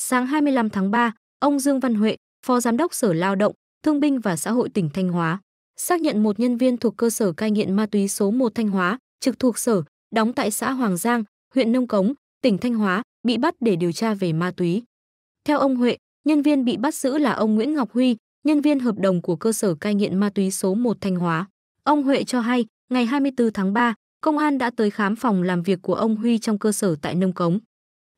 Sáng 25 tháng 3, ông Dương Văn Huệ, Phó Giám đốc Sở Lao động, Thương binh và Xã hội tỉnh Thanh Hóa, xác nhận một nhân viên thuộc cơ sở cai nghiện ma túy số 1 Thanh Hóa, trực thuộc sở, đóng tại xã Hoàng Giang, huyện Nông Cống, tỉnh Thanh Hóa, bị bắt để điều tra về ma túy. Theo ông Huệ, nhân viên bị bắt giữ là ông Nguyễn Ngọc Huy, nhân viên hợp đồng của cơ sở cai nghiện ma túy số 1 Thanh Hóa. Ông Huệ cho hay, ngày 24 tháng 3, công an đã tới khám phòng làm việc của ông Huy trong cơ sở tại Nông Cống.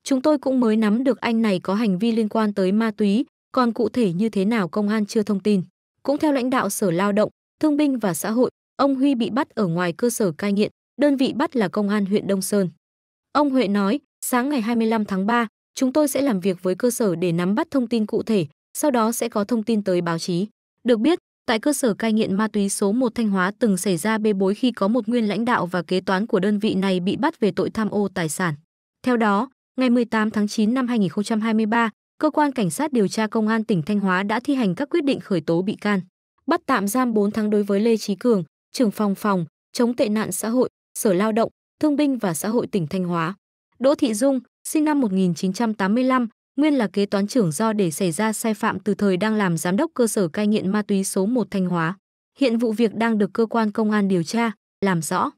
Chúng tôi cũng mới nắm được anh này có hành vi liên quan tới ma túy, còn cụ thể như thế nào công an chưa thông tin. Cũng theo lãnh đạo Sở Lao động, Thương binh và Xã hội, ông Huy bị bắt ở ngoài cơ sở cai nghiện, đơn vị bắt là công an huyện Đông Sơn. Ông Huệ nói, sáng ngày 25 tháng 3, chúng tôi sẽ làm việc với cơ sở để nắm bắt thông tin cụ thể, sau đó sẽ có thông tin tới báo chí. Được biết, tại cơ sở cai nghiện ma túy số 1 Thanh Hóa từng xảy ra bê bối khi có một nguyên lãnh đạo và kế toán của đơn vị này bị bắt về tội tham ô tài sản. Theo đó, ngày 18 tháng 9 năm 2023, cơ quan cảnh sát điều tra công an tỉnh Thanh Hóa đã thi hành các quyết định khởi tố bị can, bắt tạm giam 4 tháng đối với Lê Chí Cường, trưởng phòng phòng chống tệ nạn xã hội, Sở Lao động, Thương binh và Xã hội tỉnh Thanh Hóa. Đỗ Thị Dung, sinh năm 1985, nguyên là kế toán trưởng do để xảy ra sai phạm từ thời đang làm giám đốc cơ sở cai nghiện ma túy số 1 Thanh Hóa. Hiện vụ việc đang được cơ quan công an điều tra, làm rõ.